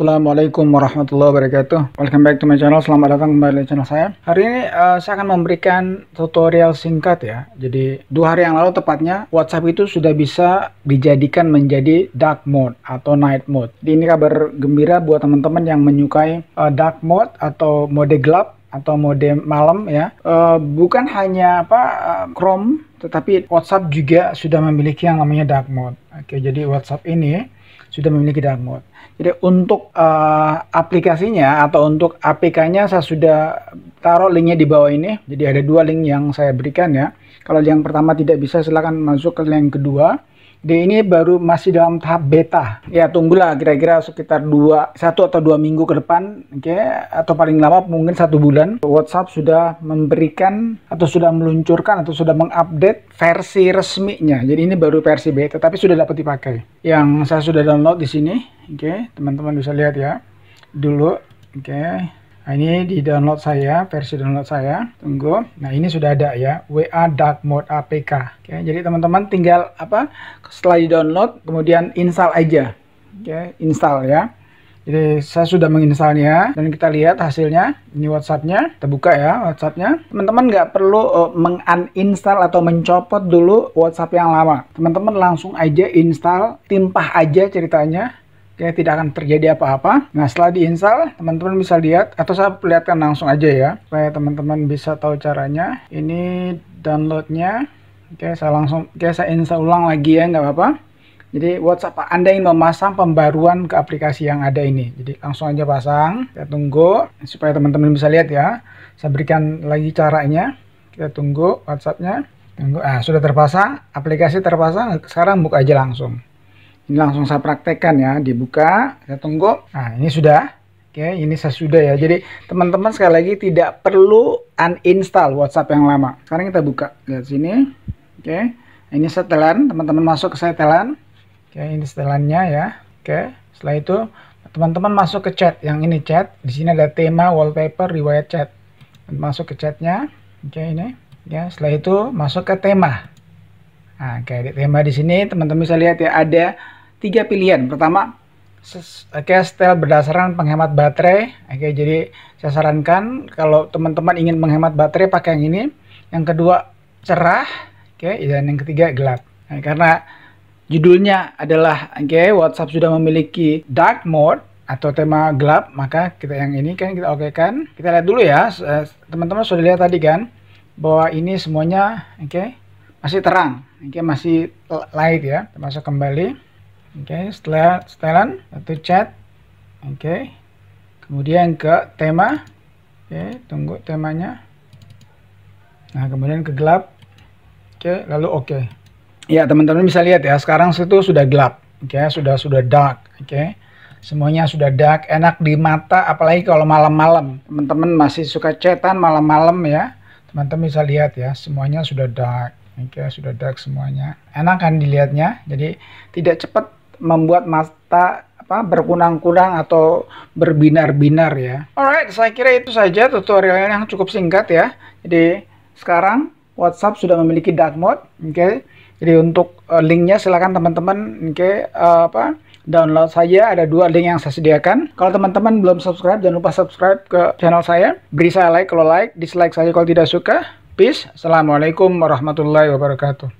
Assalamualaikum warahmatullahi wabarakatuh Welcome back to my channel, selamat datang kembali di channel saya Hari ini uh, saya akan memberikan tutorial singkat ya Jadi dua hari yang lalu tepatnya WhatsApp itu sudah bisa dijadikan menjadi dark mode atau night mode Jadi ini kabar gembira buat teman-teman yang menyukai uh, dark mode atau mode gelap atau mode malam ya uh, bukan hanya apa uh, Chrome tetapi WhatsApp juga sudah memiliki yang namanya dark mode. Oke, jadi WhatsApp ini sudah memiliki dark mode. Jadi untuk uh, aplikasinya atau untuk APK-nya saya sudah taruh linknya di bawah ini. Jadi ada dua link yang saya berikan ya. Kalau yang pertama tidak bisa silakan masuk ke link kedua di ini baru masih dalam tahap beta. Ya tunggulah kira-kira sekitar dua satu atau dua minggu ke depan, oke okay? atau paling lama mungkin satu bulan. WhatsApp sudah memberikan atau sudah meluncurkan atau sudah mengupdate versi resminya. Jadi ini baru versi beta, tapi sudah dapat dipakai. Yang saya sudah download di sini, oke okay? teman-teman bisa lihat ya dulu, oke. Okay? Nah, ini di download saya, versi download saya. Tunggu. Nah, ini sudah ada ya, WA Dark Mode APK. Oke, jadi teman-teman tinggal apa? Setelah di-download, kemudian install aja. Oke, install ya. Jadi saya sudah menginstalnya dan kita lihat hasilnya. Ini WhatsApp-nya, kita buka ya WhatsApp-nya. Teman-teman nggak perlu uh, eh, menguninstall atau mencopot dulu WhatsApp yang lama. Teman-teman langsung aja install, timpah aja ceritanya Oke, tidak akan terjadi apa-apa. Nah, setelah diinstal, teman-teman bisa lihat atau saya perlihatkan langsung aja ya, supaya teman-teman bisa tahu caranya. Ini downloadnya. Oke, saya langsung, oke, saya install ulang lagi ya, nggak apa-apa. Jadi WhatsApp Anda ingin memasang pembaruan ke aplikasi yang ada ini. Jadi langsung aja pasang. Kita tunggu supaya teman-teman bisa lihat ya. Saya berikan lagi caranya. Kita tunggu WhatsAppnya Tunggu. Ah, sudah terpasang. Aplikasi terpasang. Sekarang buka aja langsung. Ini langsung saya praktekkan ya, dibuka, saya tunggu. Nah, ini sudah. Oke, ini saya sudah ya. Jadi, teman-teman sekali lagi tidak perlu uninstall WhatsApp yang lama. Sekarang kita buka. Lihat sini. Oke. Ini setelan, teman-teman masuk ke setelan. Oke, ini setelannya ya. Oke. Setelah itu, teman-teman masuk ke chat. Yang ini chat. Di sini ada tema, wallpaper, riwayat chat. Masuk ke chatnya. Oke, ini. Ya, setelah itu masuk ke tema. Nah, di tema di sini teman-teman bisa lihat ya ada tiga pilihan. Pertama, oke okay, setel berdasarkan penghemat baterai. Oke, okay, jadi saya sarankan kalau teman-teman ingin menghemat baterai pakai yang ini. Yang kedua, cerah. Oke, okay, dan yang ketiga gelap. Nah, karena judulnya adalah oke okay, WhatsApp sudah memiliki dark mode atau tema gelap, maka kita yang ini kan kita oke kan. Kita lihat dulu ya, eh, teman-teman sudah lihat tadi kan bahwa ini semuanya oke okay, masih terang, oke masih light ya. masuk kembali. Oke, okay, setelah setelan atau chat. Oke. Okay. Kemudian ke tema. Oke, okay, tunggu temanya. Nah, kemudian ke gelap. Oke, lalu oke. Ya, teman-teman bisa lihat ya, sekarang situ sudah gelap. Oke, sudah sudah dark, oke. Semuanya sudah dark, enak di mata apalagi kalau malam-malam. Teman-teman masih suka cetan malam-malam ya. Teman-teman bisa lihat ya, semuanya sudah dark. Oke, sudah dark semuanya. Enak kan dilihatnya. Jadi tidak cepat membuat mata apa berkunang-kunang atau berbinar-binar ya. Alright, saya kira itu saja tutorial yang cukup singkat ya. Jadi sekarang WhatsApp sudah memiliki dark mode, oke. Okay? Jadi untuk uh, linknya silakan teman-teman, oke okay, uh, eh, apa download saja ada dua link yang saya sediakan. Kalau teman-teman belum subscribe, jangan lupa subscribe ke channel saya. Beri saya like kalau like, dislike saja kalau tidak suka. Peace. Assalamualaikum warahmatullahi wabarakatuh.